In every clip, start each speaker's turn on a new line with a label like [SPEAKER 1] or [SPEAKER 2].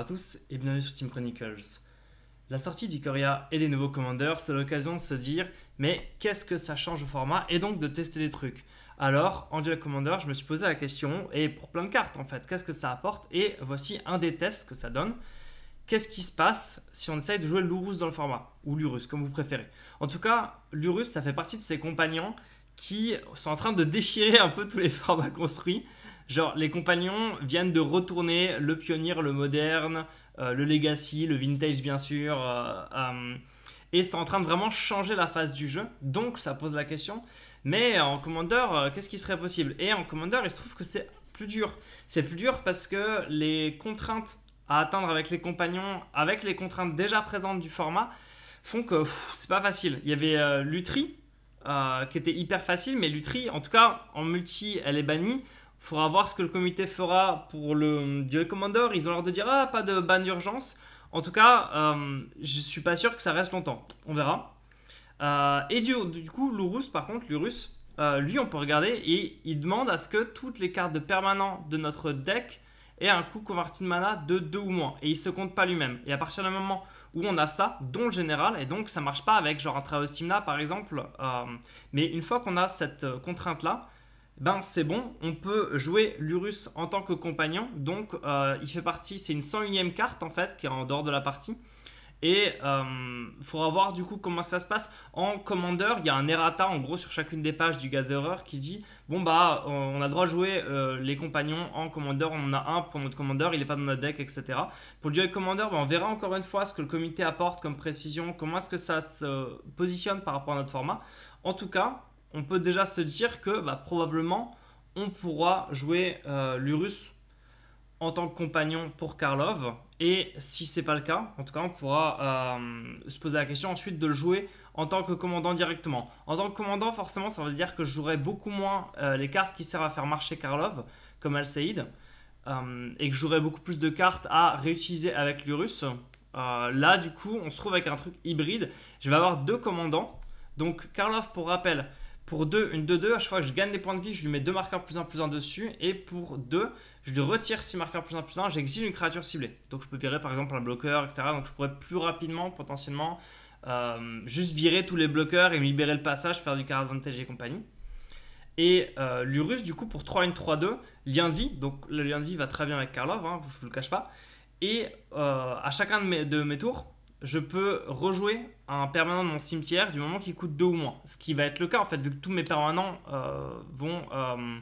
[SPEAKER 1] à tous et bienvenue sur Team Chronicles. La sortie d'Ikoria et des nouveaux commanders, c'est l'occasion de se dire mais qu'est-ce que ça change au format et donc de tester les trucs. Alors, en duel commander, je me suis posé la question et pour plein de cartes en fait, qu'est-ce que ça apporte et voici un des tests que ça donne. Qu'est-ce qui se passe si on essaye de jouer l'Urus dans le format ou l'Urus comme vous préférez. En tout cas, l'Urus ça fait partie de ses compagnons qui sont en train de déchirer un peu tous les formats construits. Genre, les compagnons viennent de retourner le pionnier, le moderne, euh, le legacy, le vintage, bien sûr. Euh, euh, et c'est en train de vraiment changer la phase du jeu. Donc, ça pose la question. Mais en commandeur, qu'est-ce qui serait possible Et en commandeur, il se trouve que c'est plus dur. C'est plus dur parce que les contraintes à atteindre avec les compagnons, avec les contraintes déjà présentes du format, font que c'est pas facile. Il y avait Lutri, qui était hyper facile, mais Lutri, en tout cas, en multi, elle est bannie faudra voir ce que le comité fera pour le euh, duel commander. Ils ont l'air de dire ah pas de ban d'urgence. En tout cas, je euh, je suis pas sûr que ça reste longtemps. On verra. Euh, et du, du coup, l'Urus, par contre, l'Urus, lui, on peut regarder et il demande à ce que toutes les cartes de de notre deck aient un coût converti de mana de 2 ou moins. Et il se compte pas lui-même. Et à partir du moment où on a ça, dont le général, et donc ça marche pas avec genre un Traostimna par exemple, mais une fois qu'on a cette contrainte-là, ben c'est bon, on peut jouer Lurus en tant que compagnon. Donc euh, il fait partie, c'est une 101ème carte en fait qui est en dehors de la partie. Et il euh, faudra voir du coup comment ça se passe. En Commander, il y a un errata en gros sur chacune des pages du Gatherer qui dit Bon bah, euh, on a droit de jouer les compagnons en Commander, on en a un pour notre Commander, il n'est pas dans notre deck, etc. Pour le duel Commander, ben, on verra encore une fois ce que le comité apporte comme précision, comment est-ce que ça se positionne par rapport à notre format. En tout cas, on peut déjà se dire que bah, probablement on pourra jouer euh, l'Urus en tant que compagnon pour Karlov. Et si c'est pas le cas, en tout cas, on pourra euh, se poser la question ensuite de le jouer en tant que commandant directement. En tant que commandant, forcément, ça veut dire que je jouerai beaucoup moins euh, les cartes qui servent à faire marcher Karlov, comme Al euh, et que j'aurai beaucoup plus de cartes à réutiliser avec l'Urus. là, du coup, on se trouve avec un truc hybride. Je vais avoir deux commandants. Donc, Karlov, pour rappel, pour 2, une 2-2, à chaque fois que je gagne des points de vie, je lui mets 2 marqueurs plus 1 plus 1 dessus. Et pour 2, je lui retire 6 marqueurs plus 1 plus 1, j'exile une créature ciblée. Donc je peux virer par exemple un bloqueur, etc. Donc je pourrais plus rapidement, potentiellement, euh, juste virer tous les bloqueurs et me libérer le passage, faire du card advantage et compagnie. Et euh, l'Urus, du coup, pour 3-1-3-2, lien de vie. Donc le lien de vie va très bien avec Karlov, hein, je ne vous le cache pas. Et euh, à chacun de mes tours, je peux rejouer un permanent de mon cimetière du moment qu'il coûte 2 ou moins. Ce qui va être le cas en fait, vu que tous mes permanents euh, vont euh,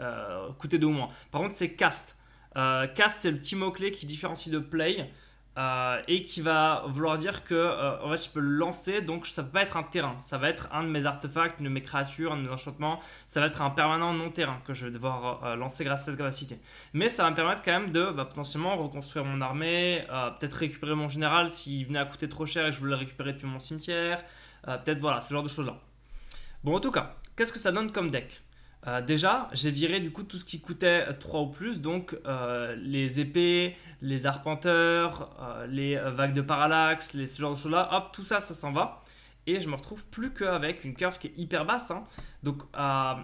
[SPEAKER 1] euh, coûter 2 ou moins. Par contre, c'est cast. cast, c'est le petit mot-clé qui différencie de play. Euh, et qui va vouloir dire que euh, je peux le lancer donc ça peut pas être un terrain ça va être un de mes artefacts une de mes créatures un de mes enchantements ça va être un permanent non terrain que je vais devoir euh, lancer grâce à cette capacité mais ça va me permettre quand même de bah, potentiellement reconstruire mon armée peut-être récupérer mon général s'il venait à coûter trop cher et que je voulais le récupérer depuis mon cimetière peut-être voilà ce genre de choses là bon en tout cas qu'est-ce que ça donne comme deck euh, déjà, j'ai viré du coup tout ce qui coûtait 3 euh, ou plus, donc euh, les épées, les arpenteurs, les vagues de parallaxe, les, ce genre de choses-là, hop, tout ça, ça s'en va. Et je me retrouve plus qu'avec une curve qui est hyper basse. Hein. Donc,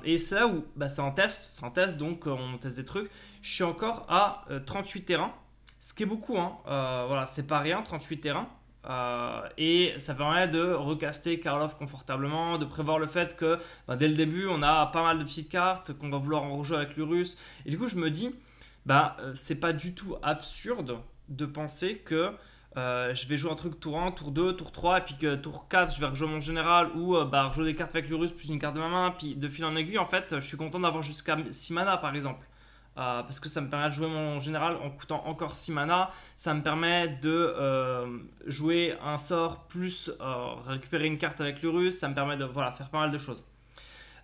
[SPEAKER 1] et c'est là où bah, c'est en test, c'est en test, donc on teste des trucs. Je suis encore à 38 terrains, ce qui est beaucoup, hein. voilà, c'est pas rien, 38 terrains. Euh, et ça permet de recaster Karloff confortablement, de prévoir le fait que bah, dès le début on a pas mal de petites cartes, qu'on va vouloir en rejouer avec le russe Et du coup je me dis, bah euh, c'est pas du tout absurde de penser que euh, je vais jouer un truc tour 1, tour 2, tour 3, et puis que tour 4, je vais rejouer mon général ou bah, rejouer des cartes avec le russe plus une carte de ma main, puis de fil en aiguille, en fait, je suis content d'avoir jusqu'à 6 mana par exemple. Euh, parce que ça me permet de jouer mon général en coûtant encore 6 mana. Ça me permet de euh, jouer un sort plus euh, récupérer une carte avec l'Urus. Ça me permet de voilà, faire pas mal de choses.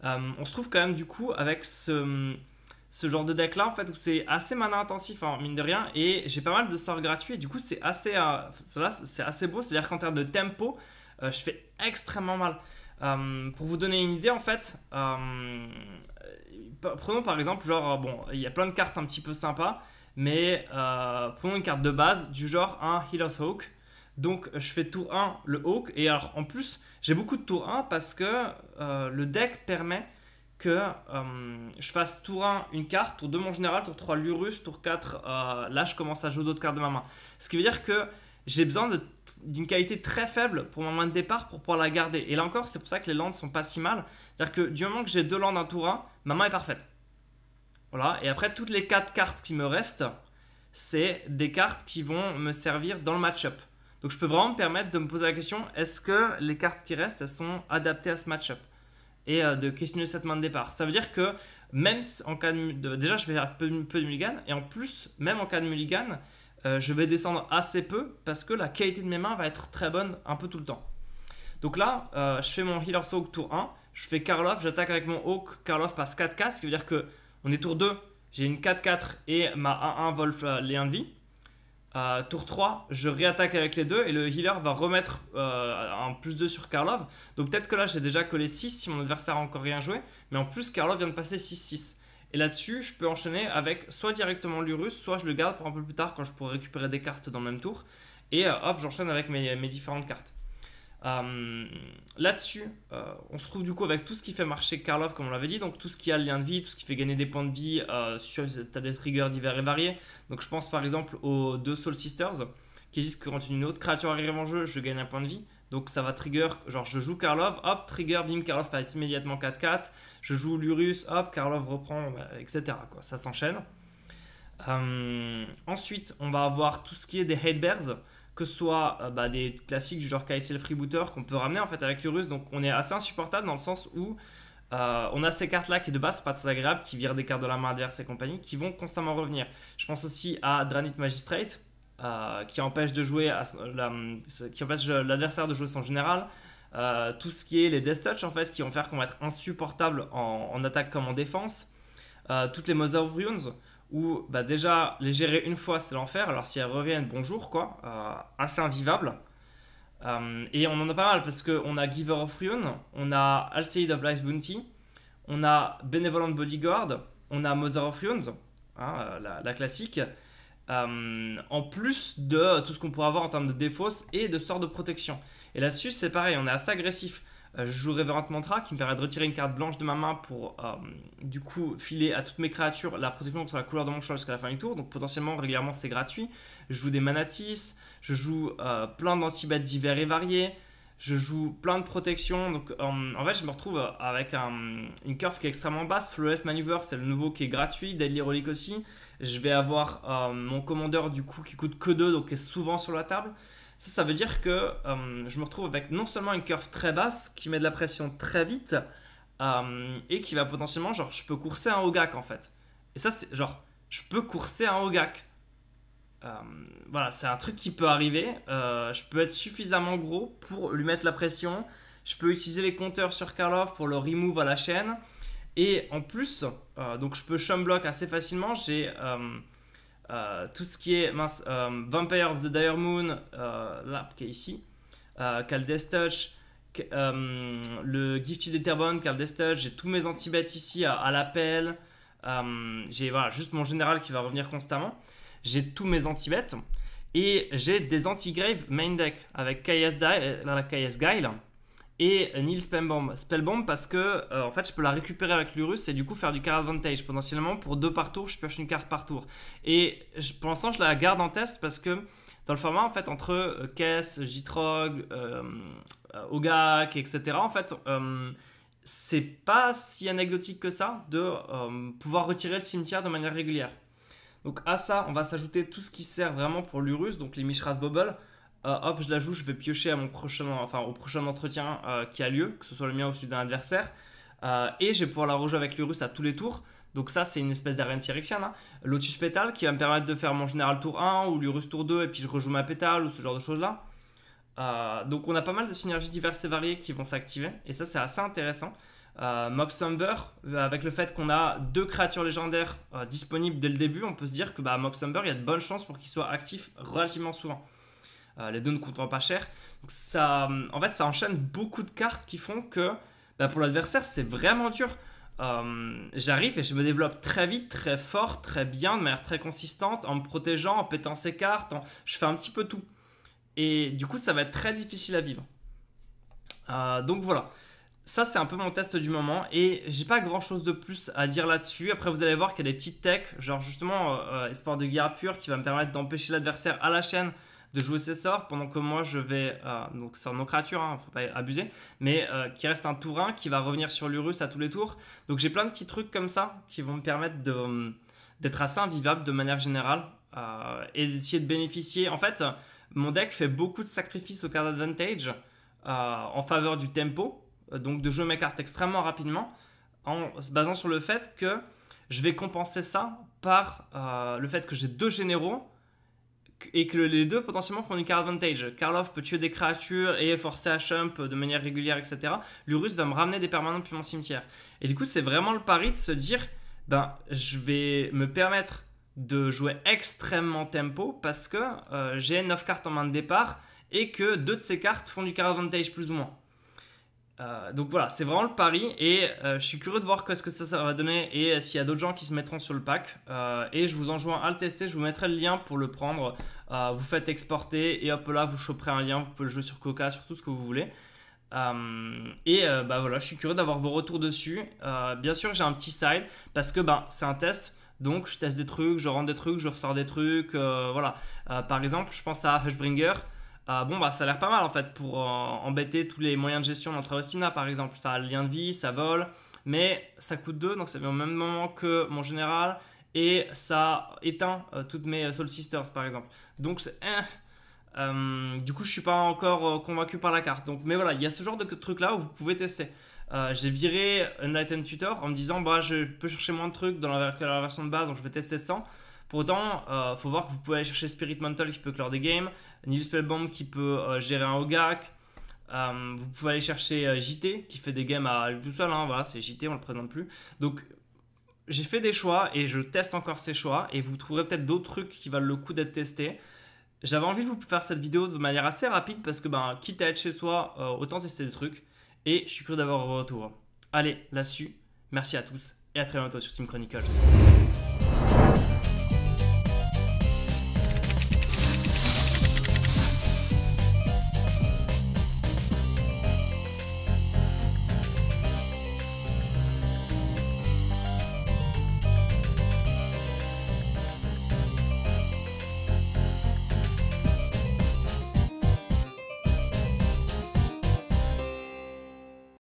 [SPEAKER 1] on se trouve quand même du coup avec ce, ce genre de deck là en fait où c'est assez mana intensif en hein, mine de rien et j'ai pas mal de sorts gratuits du coup c'est assez, c'est assez beau. C'est-à-dire qu'en termes de tempo, je fais extrêmement mal. pour vous donner une idée en fait prenons par exemple, genre, euh, bon, il y a plein de cartes un petit peu sympas, mais euh, prenons une carte de base du genre un Healer's Hawk. Donc je fais tour 1 le Hawk, et alors en plus j'ai beaucoup de tour 1 parce que euh, le deck permet que je fasse tour 1 une carte, tour 2 mon général, tour 3 l'Urus, tour 4 là je commence à jouer d'autres cartes de ma main. Ce qui veut dire que j'ai besoin d'une qualité très faible pour mon main de départ pour pouvoir la garder. Et là encore, c'est pour ça que les landes sont pas si mal. C'est-à-dire que du moment que j'ai deux landes, un tour 1, ma main est parfaite. Voilà, et après, toutes les quatre cartes qui me restent, c'est des cartes qui vont me servir dans le match-up. Donc je peux vraiment me permettre de me poser la question, est-ce que les cartes qui restent, elles sont adaptées à ce match-up et euh, de questionner cette main de départ. Ça veut dire que même en cas de, déjà je vais faire peu, peu de mulligan et en plus même en cas de mulligan, euh, je vais descendre assez peu parce que la qualité de mes mains va être très bonne un peu tout le temps. Donc là, euh, je fais mon healer soak tour 1, je fais Karlov, j'attaque avec mon Hawk, Karlov passe 4-4, ce qui veut dire que on est tour 2, j'ai une 4-4 et ma 1-1 Wolf euh, les 1 de vie. tour 3, je réattaque avec les deux et le healer va remettre un plus 2 sur Karlov. Donc peut-être que là j'ai déjà collé 6 si mon adversaire a encore rien joué, mais en plus Karlov vient de passer 6-6. Et là-dessus, je peux enchaîner avec soit directement l'Urus, soit je le garde pour un peu plus tard quand je pourrai récupérer des cartes dans le même tour. Et euh, hop, j'enchaîne avec mes, différentes cartes. Euh, là-dessus, euh, on se trouve du coup avec tout ce qui fait marcher Karlov, comme on l'avait dit, donc tout ce qui a le lien de vie, tout ce qui fait gagner des points de vie sur as des triggers divers et variés. Donc je pense par exemple aux deux Soul Sisters, qui disent que quand une autre créature arrive en jeu, je gagne un point de vie. Donc ça va trigger, genre je joue Karlov, hop, trigger, bim, Karlov passe immédiatement 4-4. Je joue Lurus, hop, Karlov reprend, euh, etc. Quoi. Ça s'enchaîne. Euh, ensuite, on va avoir tout ce qui est des bears, que ce soit euh, bah, des classiques du genre KSL Freebooter qu'on peut ramener en fait avec Lurus. Donc on est assez insupportable dans le sens où on a ces cartes-là qui de base pas très agréable, qui virent des cartes de la main adverse et compagnie, qui vont constamment revenir. Je pense aussi à Dranit Magistrate, euh, qui empêche de jouer qui empêche l'adversaire de jouer son général. Euh, tout ce qui est les death touch en fait qui vont faire qu'on va être insupportable en, attaque comme en défense. Euh, toutes les Mother of Runes où bah, déjà les gérer une fois c'est l'enfer alors si elles reviennent bonjour quoi assez invivable. et on en a pas mal parce qu'on a Giver of Rune on a Alcide of Life Bounty, on a Benevolent Bodyguard, on a Mother of Runes, hein, la, classique, euh, en plus de tout ce qu'on pourrait avoir en termes de défauts et de sortes de protection. Et là-dessus, c'est pareil, on est assez agressif. Euh, je joue Révérendement Mantra qui me permet de retirer une carte blanche de ma main pour euh, du coup filer à toutes mes créatures la protection contre la couleur de mon choix jusqu'à la fin du tour. Donc potentiellement, régulièrement, c'est gratuit. Je joue des manatis, je joue plein d'antibêtes divers et variés je joue plein de protections. Donc, en, fait, je me retrouve avec une curve qui est extrêmement basse. Flawless Maneuver, c'est le nouveau qui est gratuit. Deadly Relic aussi. Je vais avoir euh, mon commandeur du coup qui coûte que 2, donc qui est souvent sur la table. Ça, ça veut dire que euh, je me retrouve avec non seulement une curve très basse qui met de la pression très vite euh, et qui va potentiellement, genre, je peux courser un Hogak en fait. Et ça, c'est genre, je peux courser un Hogak. voilà, c'est un truc qui peut arriver. je peux être suffisamment gros pour lui mettre la pression. Je peux utiliser les compteurs sur Karlov pour le remove à la chaîne. Et en plus, euh, donc je peux block assez facilement. J'ai euh, euh, tout ce qui est Vampire of the Dire Moon, l'app qui est ici, Caldes Touch, le Gifted Etherbone, Caldes Touch. J'ai tous mes anti-bêtes ici à, l'appel. j'ai voilà, juste mon général qui va revenir constamment. J'ai tous mes anti-bêtes. Et j'ai des anti-grave main deck avec KS, Guile et Nil Spellbomb. Spellbomb parce que euh, en fait je peux la récupérer avec l'Urus et du coup faire du card advantage. Potentiellement pour deux par tour, je pioche une carte par tour. Et je, pour l'instant je la garde en test parce que dans le format en fait entre euh, Kess, Jitrog, euh, Ogak, etc. En fait euh, c'est pas si anecdotique que ça de pouvoir retirer le cimetière de manière régulière. Donc à ça on va s'ajouter tout ce qui sert vraiment pour l'Urus, donc les Mishras Bubble. Euh, hop, je la joue, je vais piocher à mon prochain, enfin, au prochain entretien euh, qui a lieu, que ce soit le mien ou celui d'un adversaire. Euh, et je vais pouvoir la rejouer avec le à tous les tours. Donc ça, c'est une espèce d'arène phyrexienne. Hein. Lotus Pétale qui va me permettre de faire mon général tour 1 ou l'Urus tour 2 et puis je rejoue ma pétale ou ce genre de choses-là. donc on a pas mal de synergies diverses et variées qui vont s'activer. Et ça, c'est assez intéressant. Moxumber, avec le fait qu'on a deux créatures légendaires disponibles dès le début, on peut se dire que bah, il y a de bonnes chances pour qu'il soit actif relativement souvent. Euh, les deux ne coûteront pas cher. ça, euh, en fait, ça enchaîne beaucoup de cartes qui font que bah, pour l'adversaire, c'est vraiment dur. Euh, j'arrive et je me développe très vite, très fort, très bien, de manière très consistante, en me protégeant, en pétant ses cartes, je fais un petit peu tout. Et du coup, ça va être très difficile à vivre. donc voilà. Ça, c'est un peu mon test du moment et j'ai pas grand chose de plus à dire là-dessus. Après, vous allez voir qu'il y a des petites techs, genre justement, Espoir de guerre pure qui va me permettre d'empêcher l'adversaire à la chaîne de jouer ses sorts pendant que moi je vais. Euh, donc, sur nos créatures, ne hein, faut pas abuser, mais euh, qui reste un tour qui va revenir sur l'Urus à tous les tours. Donc, j'ai plein de petits trucs comme ça qui vont me permettre de, euh, d'être assez invivable de manière générale et d'essayer de bénéficier. En fait, mon deck fait beaucoup de sacrifices au card advantage en faveur du tempo, donc de jouer mes cartes extrêmement rapidement en se basant sur le fait que je vais compenser ça par le fait que j'ai deux généraux et que les deux potentiellement font du card advantage. Karloff peut tuer des créatures et forcer à chump de manière régulière, etc. Lurus va me ramener des permanents depuis mon cimetière. Et du coup, c'est vraiment le pari de se dire, ben, je vais me permettre de jouer extrêmement tempo parce que euh, j'ai 9 cartes en main de départ et que deux de ces cartes font du card advantage plus ou moins. Euh, donc voilà, c'est vraiment le pari et euh, je suis curieux de voir ce que ça, va donner et euh, s'il y a d'autres gens qui se mettront sur le pack. et je vous enjoins à le tester, je vous mettrai le lien pour le prendre. vous faites exporter et hop là, vous choperez un lien, vous pouvez le jouer sur Coca, sur tout ce que vous voulez. et bah voilà, je suis curieux d'avoir vos retours dessus. bien sûr, j'ai un petit side parce que ben c'est un test. Donc je teste des trucs, je rentre des trucs, je ressors des trucs. voilà. par exemple, je pense à Hushbringer. Ah, bon, bah, ça a l'air pas mal en fait pour euh, embêter tous les moyens de gestion travestina par exemple. Ça a le lien de vie, ça vole, mais ça coûte 2, donc ça vient au même moment que mon général et ça éteint euh, toutes mes euh, Soul Sisters par exemple. Donc c'est. Eh, du coup, je suis pas encore convaincu par la carte. Donc, mais voilà, il y a ce genre de truc là où vous pouvez tester. j'ai viré un item tutor en me disant bah je peux chercher moins de trucs dans la, version de base, donc je vais tester 100. Pour autant, euh, faut voir que vous pouvez aller chercher Spirit Mantle qui peut clore des games, Nils Spellbomb qui peut euh, gérer un Hogak. Euh, vous pouvez aller chercher euh, JT qui fait des games à lui tout seul, hein, voilà, c'est JT, on le présente plus. Donc j'ai fait des choix et je teste encore ces choix et vous trouverez peut-être d'autres trucs qui valent le coup d'être testés. J'avais envie de vous faire cette vidéo de manière assez rapide parce que ben, quitte à être chez soi, autant tester des trucs et je suis curieux d'avoir vos retours. Allez, là-dessus, merci à tous et à très bientôt sur Team Chronicles.